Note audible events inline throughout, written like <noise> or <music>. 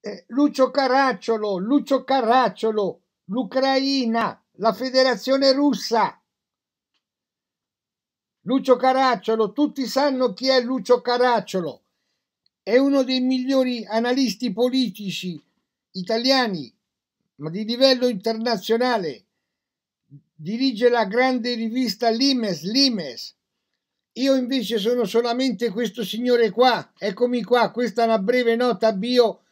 eh, Lucio Caracciolo, Lucio Caracciolo, l'Ucraina, la federazione russa. Lucio Caracciolo, tutti sanno chi è Lucio Caracciolo, è uno dei migliori analisti politici italiani, ma di livello internazionale. Dirige la grande rivista Limes, Limes. Io invece sono solamente questo signore qua, eccomi qua, questa è una breve nota bio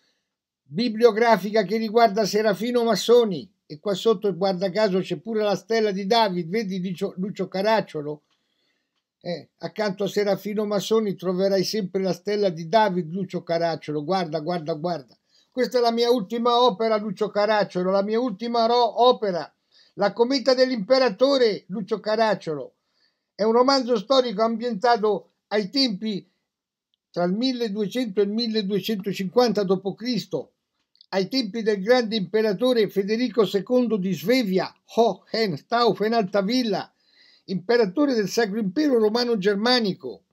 bibliografica che riguarda Serafino Massoni e qua sotto guarda caso c'è pure la stella di David, vedi Lucio, Lucio Caracciolo? Eh, accanto a Serafino Massoni troverai sempre la stella di David Lucio Caracciolo, guarda, guarda, guarda. Questa è la mia ultima opera Lucio Caracciolo, la mia ultima opera, La cometa dell'imperatore Lucio Caracciolo. È un romanzo storico ambientato ai tempi tra il 1200 e il 1250 d.C ai tempi del grande imperatore Federico II di Svevia, Hohenstaufen-Altavilla, imperatore del Sacro Impero Romano Germanico.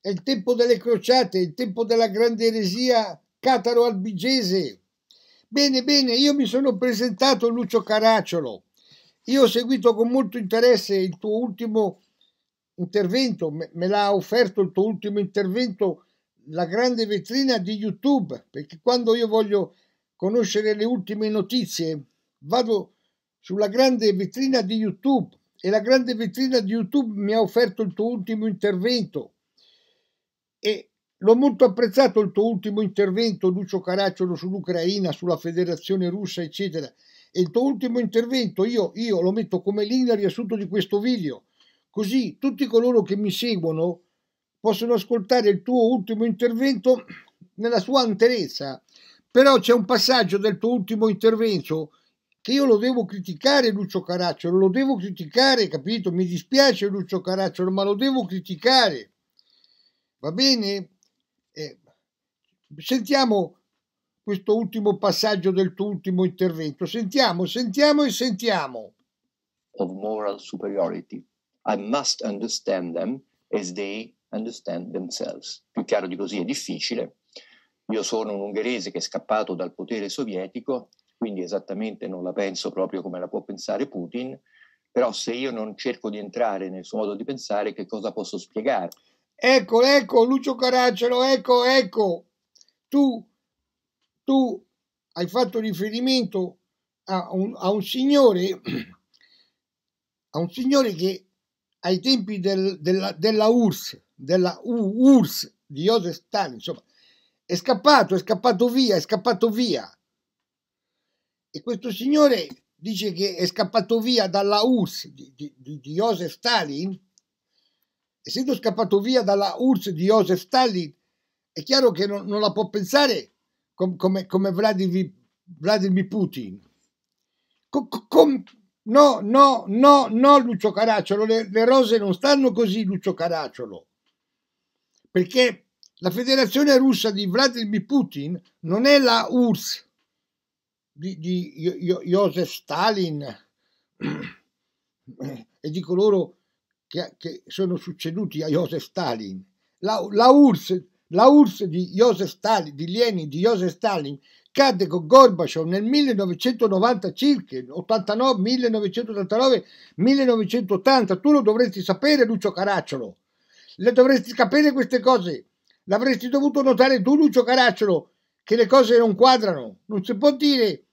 È il tempo delle crociate, il tempo della grande eresia cataro-albigese. Bene, bene, io mi sono presentato Lucio Caracciolo. Io ho seguito con molto interesse il tuo ultimo intervento, me, me l'ha offerto il tuo ultimo intervento la grande vetrina di YouTube, perché quando io voglio conoscere le ultime notizie vado sulla grande vetrina di YouTube e la grande vetrina di YouTube mi ha offerto il tuo ultimo intervento e l'ho molto apprezzato il tuo ultimo intervento Lucio Caracciolo sull'Ucraina, sulla Federazione Russa, eccetera. E il tuo ultimo intervento io, io lo metto come link al riassunto di questo video, così tutti coloro che mi seguono possono ascoltare il tuo ultimo intervento nella sua interezza. Però c'è un passaggio del tuo ultimo intervento che io lo devo criticare Lucio Caracciolo, lo devo criticare, capito? Mi dispiace Lucio Caracciolo, ma lo devo criticare. Va bene? Eh, sentiamo questo ultimo passaggio del tuo ultimo intervento. Sentiamo, sentiamo e sentiamo. Of moral superiority. I must understand them as they understand themselves. Più chiaro di così è difficile. Io sono un ungherese che è scappato dal potere sovietico, quindi esattamente non la penso proprio come la può pensare Putin, però se io non cerco di entrare nel suo modo di pensare, che cosa posso spiegare? Ecco, ecco, Lucio Caracciolo, ecco, ecco, tu, tu hai fatto riferimento a un, a un signore, <clears throat> a un signore che ai tempi del, della, della URSS della URSS di Joseph Stalin, insomma, è scappato, è scappato via, è scappato via. E questo signore dice che è scappato via dalla URSS di, di, di Joseph Stalin, essendo scappato via dalla URSS di Joseph Stalin, è chiaro che non, non la può pensare com, come, come Vladimir, Vladimir Putin. Com, com, no, no, no, no, Lucio Caracciolo, le, le rose non stanno così, Lucio Caracciolo perché la federazione russa di Vladimir Putin non è la URSS di, di Joseph Stalin <clears throat> e di coloro che, che, sono succeduti a Joseph Stalin. La, la, URSS, la URSS di Joseph Stalin, di Lenin, di Joseph Stalin, cadde con Gorbaciov nel 1990 circa, 89, 1989, 1980. Tu lo dovresti sapere, Lucio Caracciolo le dovresti capire queste cose. L'avresti dovuto notare tu, Lucio Caracciolo, che le cose non quadrano. Non si può dire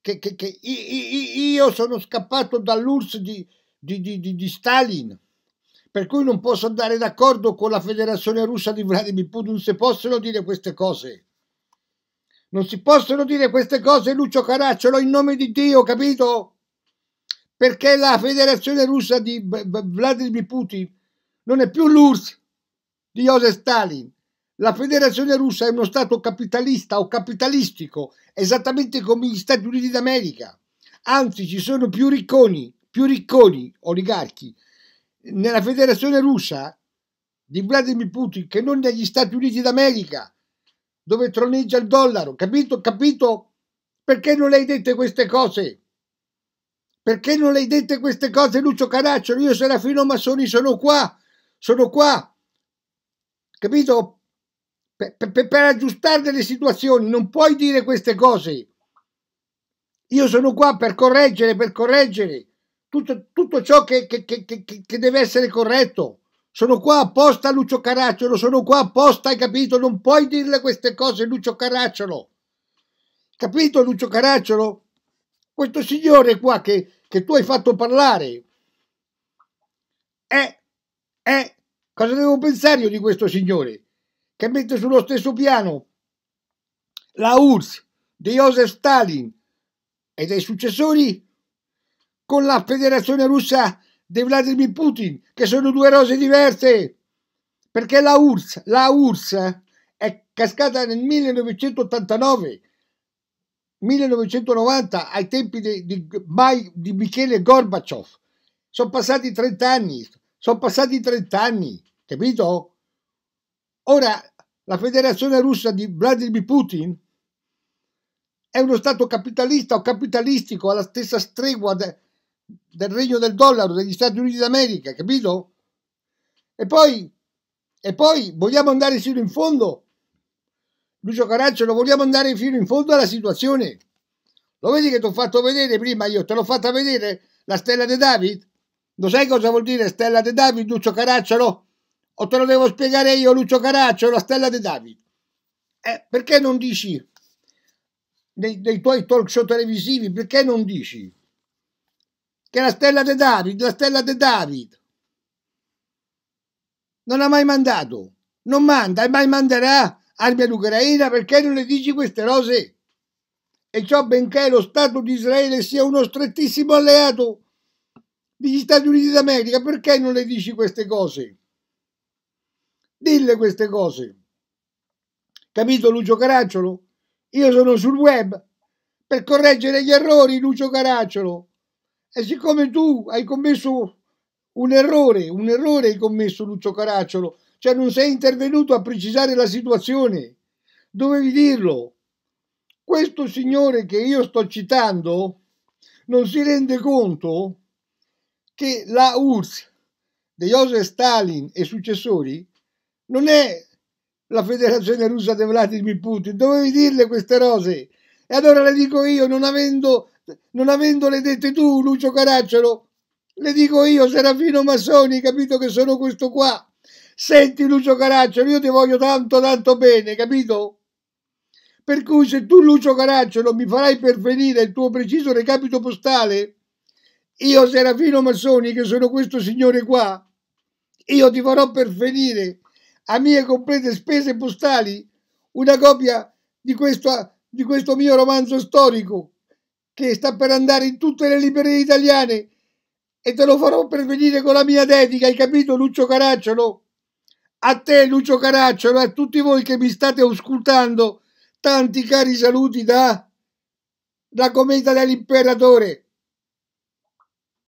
che, che, che io sono scappato dall'URSS di, di, di, di Stalin per cui non posso andare d'accordo con la federazione russa di Vladimir Putin Non si possono dire queste cose. Non si possono dire queste cose, Lucio Caracciolo, in nome di Dio, capito? Perché la federazione russa di Vladimir Putin non è più l'URSS di Joseph Stalin. La Federazione Russa è uno Stato capitalista o capitalistico, esattamente come gli Stati Uniti d'America. Anzi, ci sono più ricconi, più ricconi oligarchi nella Federazione Russa di Vladimir Putin che non negli Stati Uniti d'America, dove troneggia il dollaro. Capito? Capito? Perché non le hai dette queste cose? Perché non le hai dette queste cose, Lucio Caracciolo? Io, Serafino Massoni, sono qua sono qua, capito? Per, per, per aggiustare delle situazioni, non puoi dire queste cose. Io sono qua per correggere, per correggere tutto, tutto ciò che, che, che, che, deve essere corretto. Sono qua apposta Lucio Caracciolo, sono qua apposta, hai capito? Non puoi dirle queste cose Lucio Caracciolo. Capito Lucio Caracciolo? Questo signore qua che, tu hai fatto parlare è eh, cosa devo pensare io di questo signore? Che mette sullo stesso piano la URSS di Joseph Stalin e dei successori con la federazione russa di Vladimir Putin, che sono due rose diverse. Perché la URSS, la URSS è cascata nel 1989, 1990, ai tempi di, di, di Michele Gorbaciov. Sono passati 30 anni. Sono passati 30 anni, capito? Ora la federazione russa di Vladimir Putin è uno Stato capitalista o capitalistico alla stessa stregua de, del regno del dollaro degli Stati Uniti d'America, capito? E poi, e poi vogliamo andare fino in fondo, Lucio Caracciolo, vogliamo andare fino in fondo alla situazione. Lo vedi che ti ho fatto vedere prima, io te l'ho fatta vedere la stella di David? Lo sai cosa vuol dire stella di David, Lucio Caracciolo? O te lo devo spiegare io, Lucio Caracciolo, la stella di David? Eh, perché non dici nei, nei tuoi talk show televisivi, perché non dici che la stella di David, la stella di David, non ha mai mandato, non manda e mai manderà armi all'Ucraina perché non le dici queste rose? E ciò benché lo Stato di Israele sia uno strettissimo alleato degli Stati Uniti d'America, perché non le dici queste cose? Dille queste cose. Capito Lucio Caracciolo? Io sono sul web per correggere gli errori, Lucio Caracciolo. E siccome tu hai commesso un errore, un errore hai commesso Lucio Caracciolo, cioè non sei intervenuto a precisare la situazione, dovevi dirlo. Questo signore che io sto citando non si rende conto che la URSS di Joseph Stalin e successori non è la federazione russa di Vladimir Putin, dovevi dirle queste cose. E allora le dico io, non, avendo, non avendole dette tu, Lucio Caracciolo, le dico io, Serafino Massoni, capito che sono questo qua. Senti Lucio Caracciolo, io ti voglio tanto tanto bene, capito? Per cui se tu Lucio Caracciolo mi farai pervenire il tuo preciso recapito postale, io Serafino Massoni, che sono questo signore qua, io ti farò pervenire a mie complete spese postali una copia di questo, di questo mio romanzo storico che sta per andare in tutte le librerie italiane e te lo farò pervenire con la mia dedica, hai capito Lucio Caracciolo? A te Lucio Caracciolo, a tutti voi che mi state ascoltando tanti cari saluti da la cometa dell'imperatore.